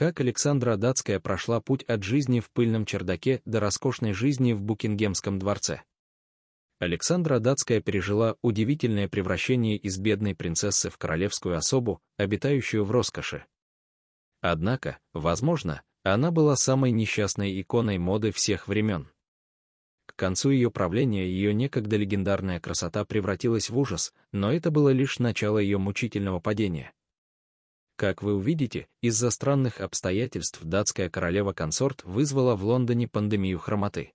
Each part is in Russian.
как Александра Датская прошла путь от жизни в пыльном чердаке до роскошной жизни в Букингемском дворце. Александра Датская пережила удивительное превращение из бедной принцессы в королевскую особу, обитающую в роскоши. Однако, возможно, она была самой несчастной иконой моды всех времен. К концу ее правления ее некогда легендарная красота превратилась в ужас, но это было лишь начало ее мучительного падения — как вы увидите, из-за странных обстоятельств датская королева-консорт вызвала в Лондоне пандемию хромоты.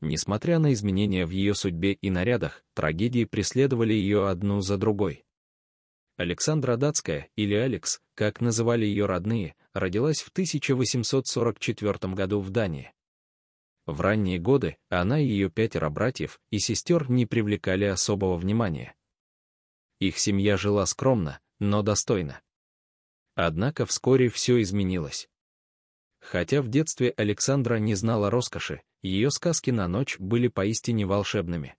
Несмотря на изменения в ее судьбе и нарядах, трагедии преследовали ее одну за другой. Александра Датская, или Алекс, как называли ее родные, родилась в 1844 году в Дании. В ранние годы она и ее пятеро братьев и сестер не привлекали особого внимания. Их семья жила скромно, но достойно. Однако вскоре все изменилось. Хотя в детстве Александра не знала роскоши, ее сказки на ночь были поистине волшебными.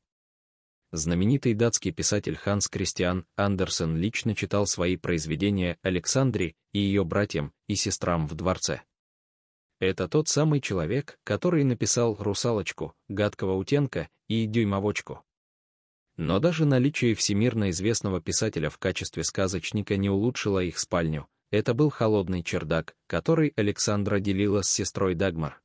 Знаменитый датский писатель Ханс Кристиан Андерсен лично читал свои произведения Александре и ее братьям и сестрам в дворце. Это тот самый человек, который написал «Русалочку», «Гадкого утенка» и «Дюймовочку». Но даже наличие всемирно известного писателя в качестве сказочника не улучшило их спальню, это был холодный чердак, который Александра делила с сестрой Дагмар.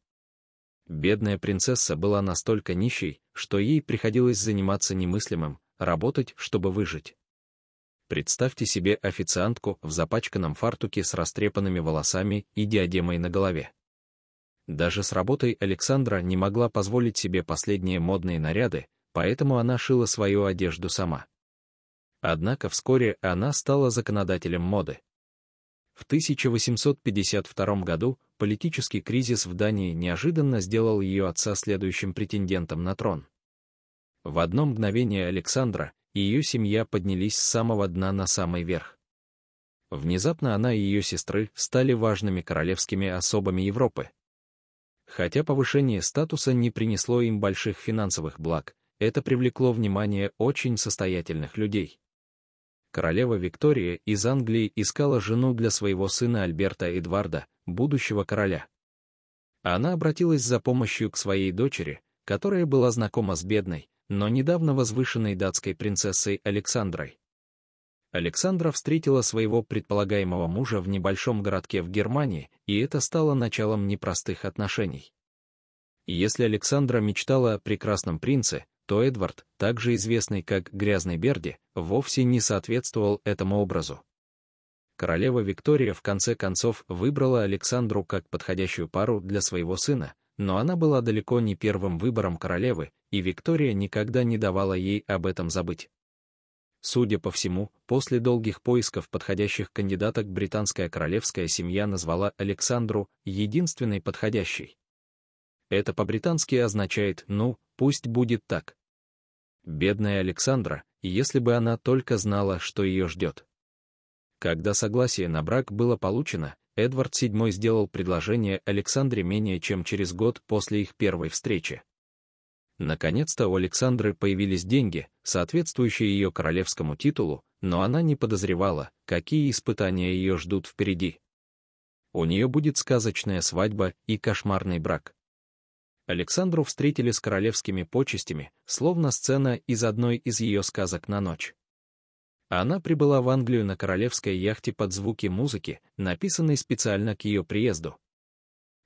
Бедная принцесса была настолько нищей, что ей приходилось заниматься немыслимым, работать, чтобы выжить. Представьте себе официантку в запачканном фартуке с растрепанными волосами и диадемой на голове. Даже с работой Александра не могла позволить себе последние модные наряды, поэтому она шила свою одежду сама. Однако вскоре она стала законодателем моды. В 1852 году политический кризис в Дании неожиданно сделал ее отца следующим претендентом на трон. В одно мгновение Александра и ее семья поднялись с самого дна на самый верх. Внезапно она и ее сестры стали важными королевскими особами Европы. Хотя повышение статуса не принесло им больших финансовых благ, это привлекло внимание очень состоятельных людей королева Виктория из Англии искала жену для своего сына Альберта Эдварда, будущего короля. Она обратилась за помощью к своей дочери, которая была знакома с бедной, но недавно возвышенной датской принцессой Александрой. Александра встретила своего предполагаемого мужа в небольшом городке в Германии, и это стало началом непростых отношений. Если Александра мечтала о прекрасном принце, то Эдвард, также известный как Грязный Берди, вовсе не соответствовал этому образу. Королева Виктория в конце концов выбрала Александру как подходящую пару для своего сына, но она была далеко не первым выбором королевы, и Виктория никогда не давала ей об этом забыть. Судя по всему, после долгих поисков подходящих кандидаток британская королевская семья назвала Александру единственной подходящей. Это по-британски означает «ну, пусть будет так». Бедная Александра, если бы она только знала, что ее ждет. Когда согласие на брак было получено, Эдвард VII сделал предложение Александре менее чем через год после их первой встречи. Наконец-то у Александры появились деньги, соответствующие ее королевскому титулу, но она не подозревала, какие испытания ее ждут впереди. У нее будет сказочная свадьба и кошмарный брак. Александру встретили с королевскими почестями, словно сцена из одной из ее сказок на ночь. Она прибыла в Англию на королевской яхте под звуки музыки, написанной специально к ее приезду.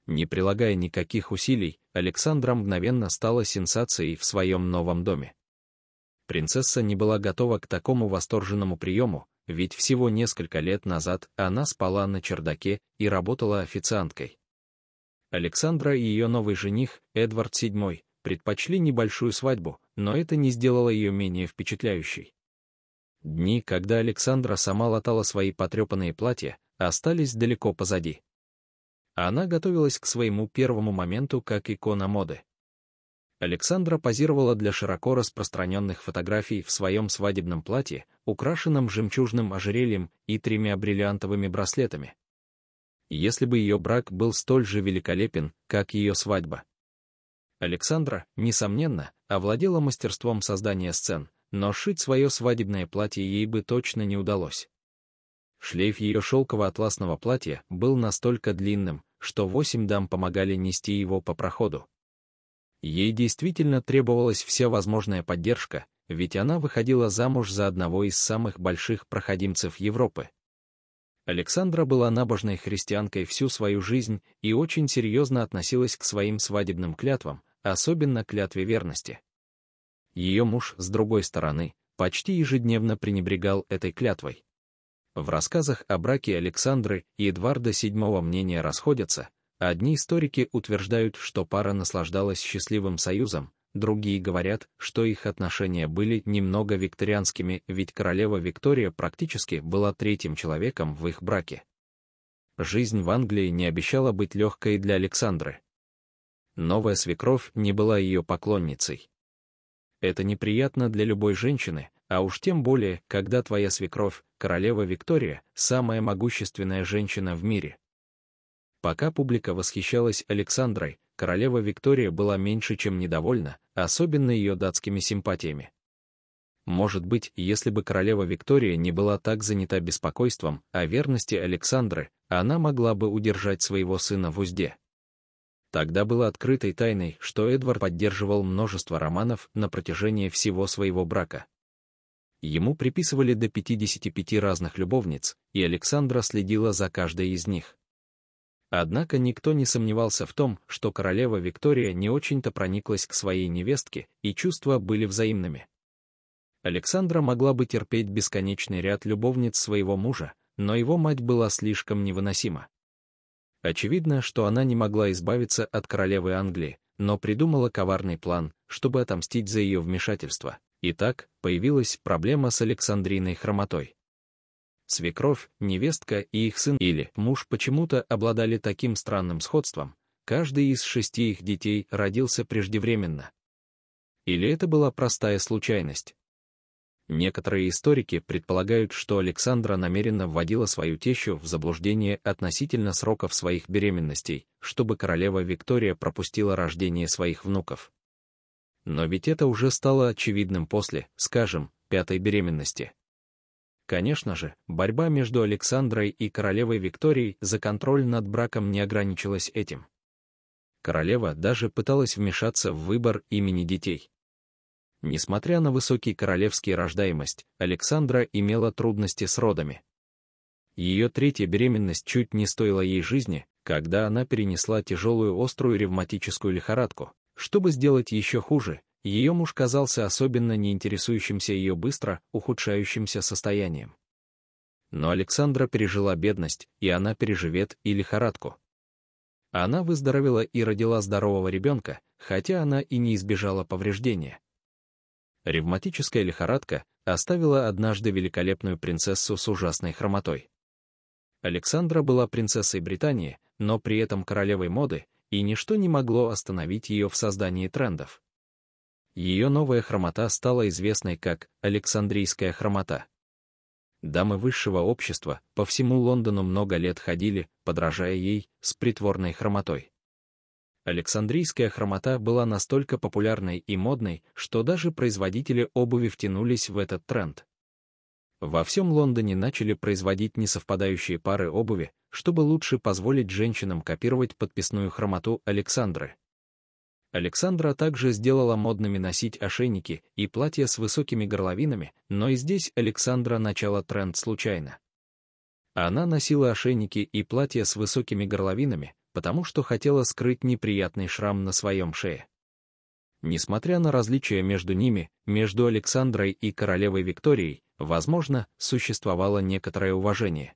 Не прилагая никаких усилий, Александра мгновенно стала сенсацией в своем новом доме. Принцесса не была готова к такому восторженному приему, ведь всего несколько лет назад она спала на чердаке и работала официанткой. Александра и ее новый жених, Эдвард VII, предпочли небольшую свадьбу, но это не сделало ее менее впечатляющей. Дни, когда Александра сама латала свои потрепанные платья, остались далеко позади. Она готовилась к своему первому моменту как икона моды. Александра позировала для широко распространенных фотографий в своем свадебном платье, украшенном жемчужным ожерельем и тремя бриллиантовыми браслетами если бы ее брак был столь же великолепен, как ее свадьба. Александра, несомненно, овладела мастерством создания сцен, но шить свое свадебное платье ей бы точно не удалось. Шлейф ее шелково-атласного платья был настолько длинным, что восемь дам помогали нести его по проходу. Ей действительно требовалась вся возможная поддержка, ведь она выходила замуж за одного из самых больших проходимцев Европы. Александра была набожной христианкой всю свою жизнь и очень серьезно относилась к своим свадебным клятвам, особенно клятве верности. Ее муж, с другой стороны, почти ежедневно пренебрегал этой клятвой. В рассказах о браке Александры и Эдварда VII мнения расходятся, а одни историки утверждают, что пара наслаждалась счастливым союзом, Другие говорят, что их отношения были немного викторианскими, ведь королева Виктория практически была третьим человеком в их браке. Жизнь в Англии не обещала быть легкой для Александры. Новая свекровь не была ее поклонницей. Это неприятно для любой женщины, а уж тем более, когда твоя свекровь, королева Виктория, самая могущественная женщина в мире. Пока публика восхищалась Александрой, королева Виктория была меньше, чем недовольна, особенно ее датскими симпатиями. Может быть, если бы королева Виктория не была так занята беспокойством о верности Александры, она могла бы удержать своего сына в узде. Тогда было открытой тайной, что Эдвард поддерживал множество романов на протяжении всего своего брака. Ему приписывали до 55 разных любовниц, и Александра следила за каждой из них. Однако никто не сомневался в том, что королева Виктория не очень-то прониклась к своей невестке, и чувства были взаимными. Александра могла бы терпеть бесконечный ряд любовниц своего мужа, но его мать была слишком невыносима. Очевидно, что она не могла избавиться от королевы Англии, но придумала коварный план, чтобы отомстить за ее вмешательство. Итак, появилась проблема с Александриной хромотой. Свекровь, невестка и их сын или муж почему-то обладали таким странным сходством. Каждый из шести их детей родился преждевременно. Или это была простая случайность? Некоторые историки предполагают, что Александра намеренно вводила свою тещу в заблуждение относительно сроков своих беременностей, чтобы королева Виктория пропустила рождение своих внуков. Но ведь это уже стало очевидным после, скажем, пятой беременности. Конечно же, борьба между Александрой и королевой Викторией за контроль над браком не ограничилась этим. Королева даже пыталась вмешаться в выбор имени детей. Несмотря на высокий королевский рождаемость, Александра имела трудности с родами. Ее третья беременность чуть не стоила ей жизни, когда она перенесла тяжелую острую ревматическую лихорадку. Чтобы сделать еще хуже, ее муж казался особенно неинтересующимся ее быстро ухудшающимся состоянием. Но Александра пережила бедность, и она переживет и лихорадку. Она выздоровела и родила здорового ребенка, хотя она и не избежала повреждения. Ревматическая лихорадка оставила однажды великолепную принцессу с ужасной хромотой. Александра была принцессой Британии, но при этом королевой моды, и ничто не могло остановить ее в создании трендов. Ее новая хромота стала известной как «Александрийская хромота». Дамы высшего общества по всему Лондону много лет ходили, подражая ей, с притворной хромотой. Александрийская хромота была настолько популярной и модной, что даже производители обуви втянулись в этот тренд. Во всем Лондоне начали производить несовпадающие пары обуви, чтобы лучше позволить женщинам копировать подписную хромоту Александры. Александра также сделала модными носить ошейники и платья с высокими горловинами, но и здесь Александра начала тренд случайно. Она носила ошейники и платья с высокими горловинами, потому что хотела скрыть неприятный шрам на своем шее. Несмотря на различия между ними, между Александрой и королевой Викторией, возможно, существовало некоторое уважение.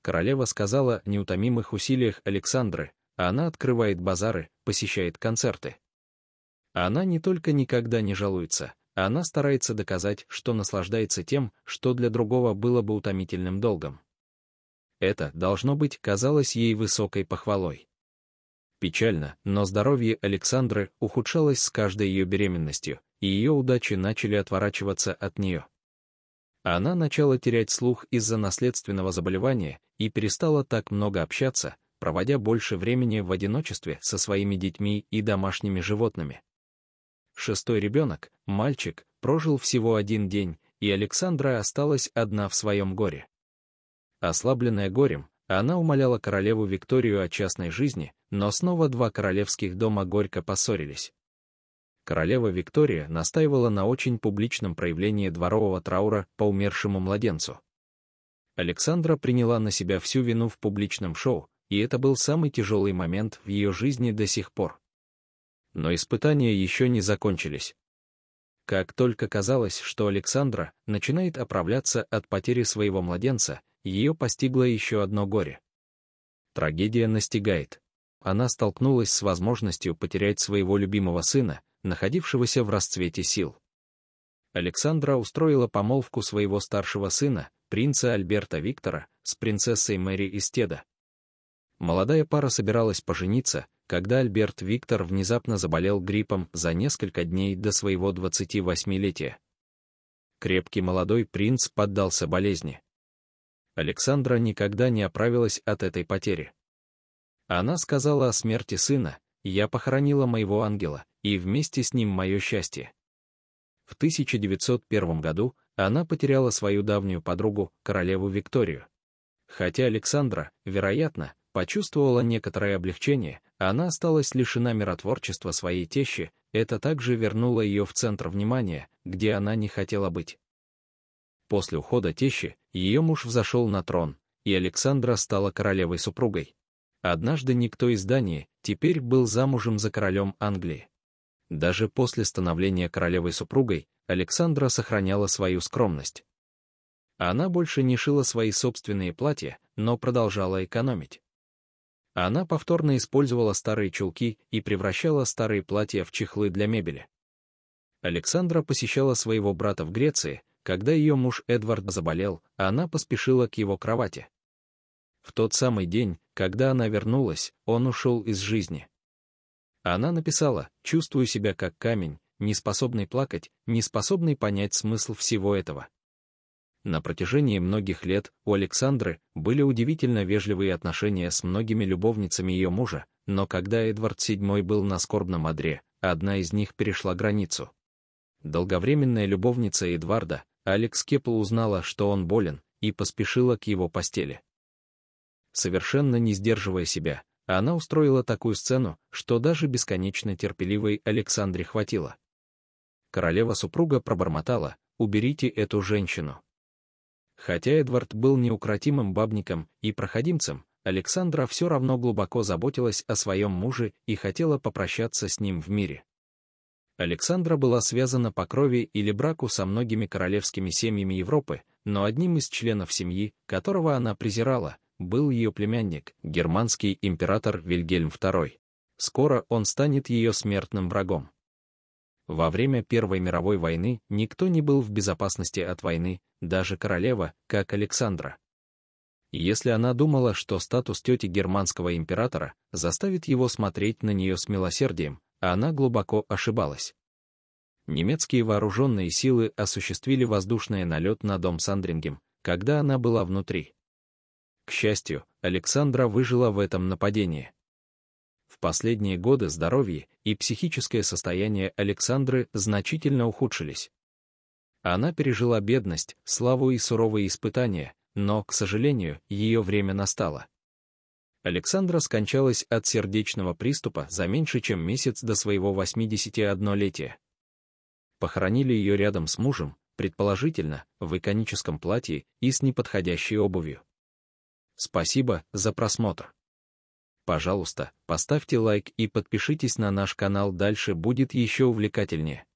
Королева сказала о неутомимых усилиях Александры, а она открывает базары, посещает концерты. Она не только никогда не жалуется, она старается доказать, что наслаждается тем, что для другого было бы утомительным долгом. Это, должно быть, казалось ей высокой похвалой. Печально, но здоровье Александры ухудшалось с каждой ее беременностью, и ее удачи начали отворачиваться от нее. Она начала терять слух из-за наследственного заболевания и перестала так много общаться, проводя больше времени в одиночестве со своими детьми и домашними животными. Шестой ребенок, мальчик, прожил всего один день, и Александра осталась одна в своем горе. Ослабленная горем, она умоляла королеву Викторию о частной жизни, но снова два королевских дома горько поссорились. Королева Виктория настаивала на очень публичном проявлении дворового траура по умершему младенцу. Александра приняла на себя всю вину в публичном шоу, и это был самый тяжелый момент в ее жизни до сих пор. Но испытания еще не закончились. Как только казалось, что Александра начинает оправляться от потери своего младенца, ее постигло еще одно горе. Трагедия настигает. Она столкнулась с возможностью потерять своего любимого сына, находившегося в расцвете сил. Александра устроила помолвку своего старшего сына, принца Альберта Виктора, с принцессой Мэри Истеда, Молодая пара собиралась пожениться, когда Альберт Виктор внезапно заболел гриппом за несколько дней до своего 28-летия. Крепкий молодой принц поддался болезни. Александра никогда не оправилась от этой потери. Она сказала о смерти сына, «Я похоронила моего ангела, и вместе с ним мое счастье». В 1901 году она потеряла свою давнюю подругу, королеву Викторию. Хотя Александра, вероятно, почувствовала некоторое облегчение, она осталась лишена миротворчества своей тещи, это также вернуло ее в центр внимания, где она не хотела быть. После ухода тещи ее муж взошел на трон, и Александра стала королевой-супругой. Однажды никто из Дании теперь был замужем за королем Англии. Даже после становления королевой-супругой Александра сохраняла свою скромность. Она больше не шила свои собственные платья, но продолжала экономить. Она повторно использовала старые чулки и превращала старые платья в чехлы для мебели. Александра посещала своего брата в Греции, когда ее муж Эдвард заболел, а она поспешила к его кровати. В тот самый день, когда она вернулась, он ушел из жизни. Она написала «Чувствую себя как камень, не способный плакать, не способный понять смысл всего этого». На протяжении многих лет у Александры были удивительно вежливые отношения с многими любовницами ее мужа, но когда Эдвард VII был на скорбном одре, одна из них перешла границу. Долговременная любовница Эдварда, Алекс Кепл узнала, что он болен, и поспешила к его постели. Совершенно не сдерживая себя, она устроила такую сцену, что даже бесконечно терпеливой Александре хватило. Королева-супруга пробормотала «Уберите эту женщину». Хотя Эдвард был неукротимым бабником и проходимцем, Александра все равно глубоко заботилась о своем муже и хотела попрощаться с ним в мире. Александра была связана по крови или браку со многими королевскими семьями Европы, но одним из членов семьи, которого она презирала, был ее племянник, германский император Вильгельм II. Скоро он станет ее смертным врагом. Во время Первой мировой войны никто не был в безопасности от войны, даже королева, как Александра. Если она думала, что статус тети германского императора заставит его смотреть на нее с милосердием, она глубоко ошибалась. Немецкие вооруженные силы осуществили воздушный налет на дом Сандрингем, когда она была внутри. К счастью, Александра выжила в этом нападении. В последние годы здоровье и психическое состояние Александры значительно ухудшились. Она пережила бедность, славу и суровые испытания, но, к сожалению, ее время настало. Александра скончалась от сердечного приступа за меньше чем месяц до своего 81-летия. Похоронили ее рядом с мужем, предположительно, в иконическом платье и с неподходящей обувью. Спасибо за просмотр. Пожалуйста, поставьте лайк и подпишитесь на наш канал, дальше будет еще увлекательнее.